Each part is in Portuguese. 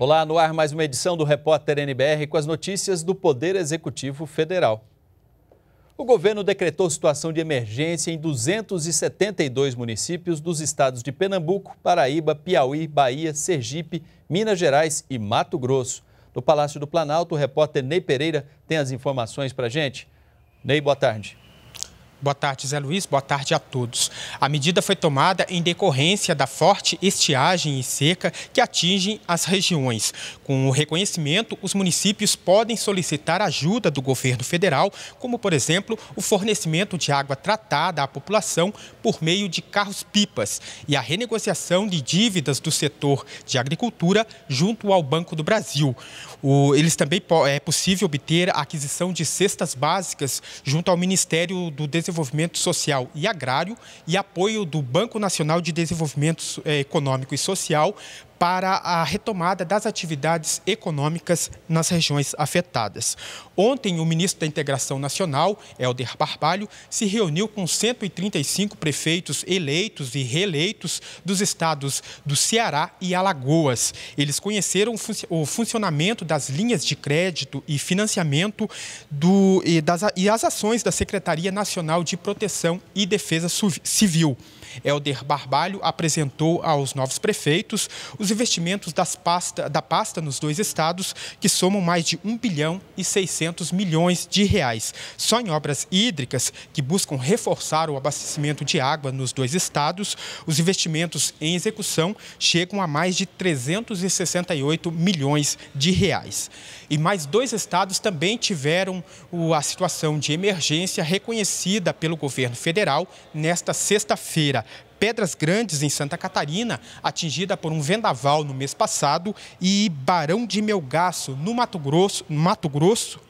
Olá, no ar mais uma edição do Repórter NBR com as notícias do Poder Executivo Federal. O governo decretou situação de emergência em 272 municípios dos estados de Pernambuco, Paraíba, Piauí, Bahia, Sergipe, Minas Gerais e Mato Grosso. No Palácio do Planalto, o repórter Ney Pereira tem as informações para gente. Ney, boa tarde. Boa tarde, Zé Luiz. Boa tarde a todos. A medida foi tomada em decorrência da forte estiagem e seca que atingem as regiões. Com o reconhecimento, os municípios podem solicitar ajuda do governo federal, como, por exemplo, o fornecimento de água tratada à população por meio de carros-pipas e a renegociação de dívidas do setor de agricultura junto ao Banco do Brasil. O, eles também é possível obter a aquisição de cestas básicas junto ao Ministério do Desenvolvimento Desenvolvimento Social e Agrário e apoio do Banco Nacional de Desenvolvimento eh, Econômico e Social para a retomada das atividades econômicas nas regiões afetadas. Ontem, o ministro da Integração Nacional, Helder Barbalho, se reuniu com 135 prefeitos eleitos e reeleitos dos estados do Ceará e Alagoas. Eles conheceram o funcionamento das linhas de crédito e financiamento do, e, das, e as ações da Secretaria Nacional de Proteção e Defesa Civil. Helder Barbalho apresentou aos novos prefeitos os investimentos pasta, da pasta nos dois estados, que somam mais de 1 bilhão e 600 milhões de reais. Só em obras hídricas, que buscam reforçar o abastecimento de água nos dois estados, os investimentos em execução chegam a mais de 368 milhões de reais. E mais dois estados também tiveram a situação de emergência reconhecida pelo governo federal nesta sexta-feira. Pedras Grandes, em Santa Catarina, atingida por um vendaval no mês passado, e Barão de Melgaço, no Mato Grosso, no Mato Grosso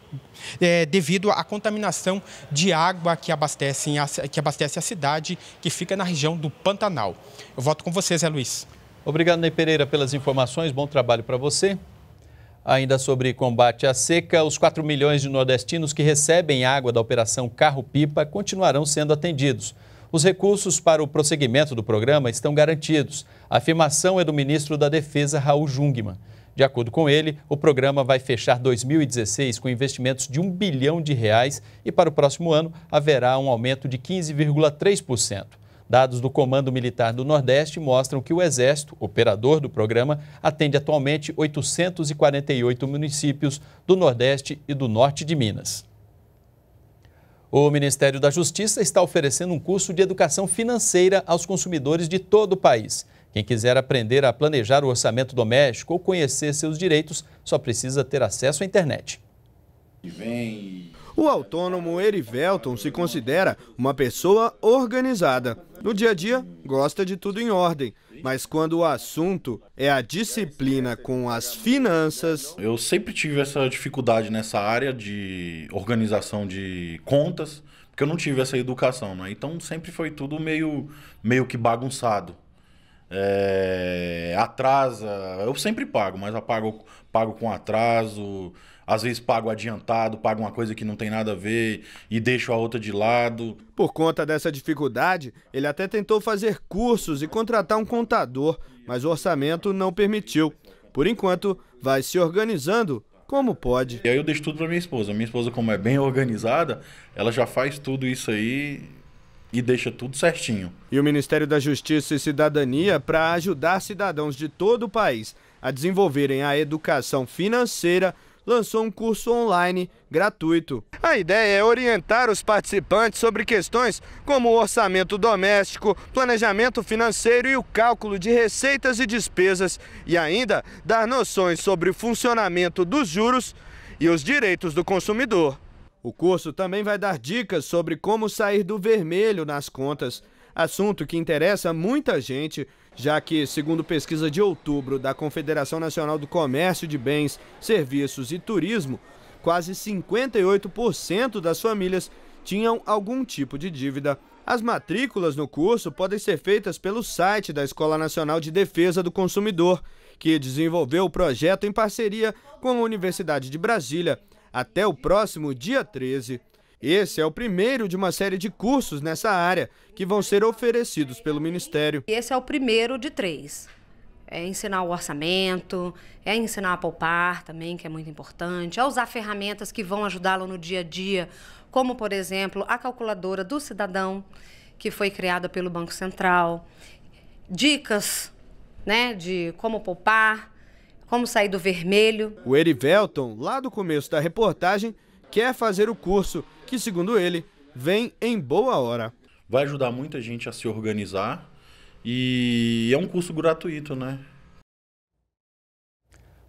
é, devido à contaminação de água que abastece, que abastece a cidade, que fica na região do Pantanal. Eu volto com você, Zé Luiz. Obrigado, Ney Pereira, pelas informações. Bom trabalho para você. Ainda sobre combate à seca, os 4 milhões de nordestinos que recebem água da Operação Carro-Pipa continuarão sendo atendidos. Os recursos para o prosseguimento do programa estão garantidos. A afirmação é do ministro da Defesa, Raul Jungmann. De acordo com ele, o programa vai fechar 2016 com investimentos de 1 bilhão de reais e para o próximo ano haverá um aumento de 15,3%. Dados do Comando Militar do Nordeste mostram que o Exército, operador do programa, atende atualmente 848 municípios do Nordeste e do Norte de Minas. O Ministério da Justiça está oferecendo um curso de educação financeira aos consumidores de todo o país. Quem quiser aprender a planejar o orçamento doméstico ou conhecer seus direitos, só precisa ter acesso à internet. O autônomo Erivelton se considera uma pessoa organizada. No dia a dia, gosta de tudo em ordem, mas quando o assunto é a disciplina com as finanças. Eu sempre tive essa dificuldade nessa área de organização de contas, porque eu não tive essa educação, né? Então sempre foi tudo meio, meio que bagunçado. É, atrasa, eu sempre pago, mas eu pago, pago com atraso às vezes pago adiantado, pago uma coisa que não tem nada a ver e deixo a outra de lado. Por conta dessa dificuldade, ele até tentou fazer cursos e contratar um contador, mas o orçamento não permitiu. Por enquanto, vai se organizando como pode. E aí eu deixo tudo para minha esposa. Minha esposa, como é bem organizada, ela já faz tudo isso aí e deixa tudo certinho. E o Ministério da Justiça e Cidadania para ajudar cidadãos de todo o país a desenvolverem a educação financeira lançou um curso online gratuito. A ideia é orientar os participantes sobre questões como o orçamento doméstico, planejamento financeiro e o cálculo de receitas e despesas, e ainda dar noções sobre o funcionamento dos juros e os direitos do consumidor. O curso também vai dar dicas sobre como sair do vermelho nas contas, assunto que interessa muita gente já que, segundo pesquisa de outubro da Confederação Nacional do Comércio de Bens, Serviços e Turismo, quase 58% das famílias tinham algum tipo de dívida. As matrículas no curso podem ser feitas pelo site da Escola Nacional de Defesa do Consumidor, que desenvolveu o projeto em parceria com a Universidade de Brasília, até o próximo dia 13. Esse é o primeiro de uma série de cursos nessa área que vão ser oferecidos pelo Ministério. Esse é o primeiro de três. É ensinar o orçamento, é ensinar a poupar também, que é muito importante, é usar ferramentas que vão ajudá-lo no dia a dia, como, por exemplo, a calculadora do cidadão, que foi criada pelo Banco Central, dicas né, de como poupar, como sair do vermelho. O Erivelton, lá do começo da reportagem, quer fazer o curso, que, segundo ele, vem em boa hora. Vai ajudar muita gente a se organizar e é um curso gratuito, né?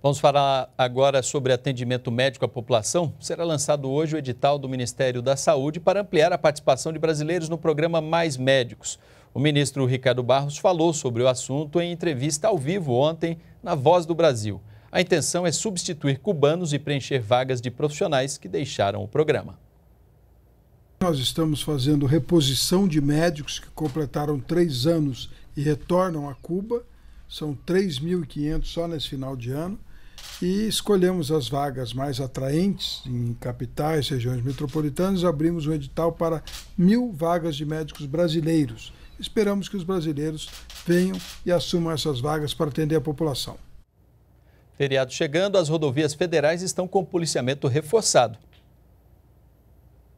Vamos falar agora sobre atendimento médico à população. Será lançado hoje o edital do Ministério da Saúde para ampliar a participação de brasileiros no programa Mais Médicos. O ministro Ricardo Barros falou sobre o assunto em entrevista ao vivo ontem na Voz do Brasil. A intenção é substituir cubanos e preencher vagas de profissionais que deixaram o programa. Nós estamos fazendo reposição de médicos que completaram três anos e retornam a Cuba. São 3.500 só nesse final de ano. E escolhemos as vagas mais atraentes em capitais, regiões metropolitanas. Abrimos um edital para mil vagas de médicos brasileiros. Esperamos que os brasileiros venham e assumam essas vagas para atender a população. Feriado chegando, as rodovias federais estão com policiamento reforçado.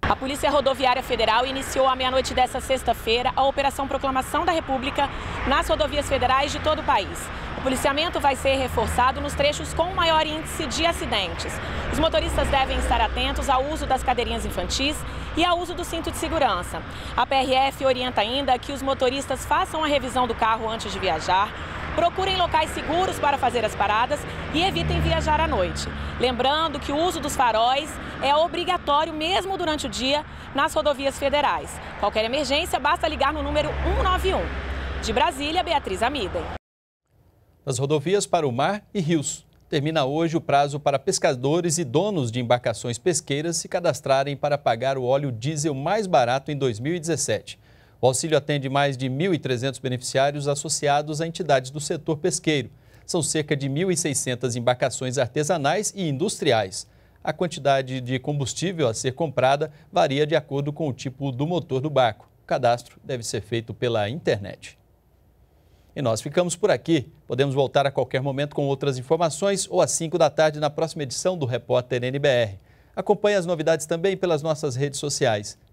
A Polícia Rodoviária Federal iniciou à meia-noite desta sexta-feira a Operação Proclamação da República nas rodovias federais de todo o país. O policiamento vai ser reforçado nos trechos com maior índice de acidentes. Os motoristas devem estar atentos ao uso das cadeirinhas infantis e ao uso do cinto de segurança. A PRF orienta ainda que os motoristas façam a revisão do carro antes de viajar, Procurem locais seguros para fazer as paradas e evitem viajar à noite. Lembrando que o uso dos faróis é obrigatório mesmo durante o dia nas rodovias federais. Qualquer emergência, basta ligar no número 191. De Brasília, Beatriz Amidem. Nas rodovias para o mar e rios. Termina hoje o prazo para pescadores e donos de embarcações pesqueiras se cadastrarem para pagar o óleo diesel mais barato em 2017. O auxílio atende mais de 1.300 beneficiários associados a entidades do setor pesqueiro. São cerca de 1.600 embarcações artesanais e industriais. A quantidade de combustível a ser comprada varia de acordo com o tipo do motor do barco. O cadastro deve ser feito pela internet. E nós ficamos por aqui. Podemos voltar a qualquer momento com outras informações ou às 5 da tarde na próxima edição do Repórter NBR. Acompanhe as novidades também pelas nossas redes sociais.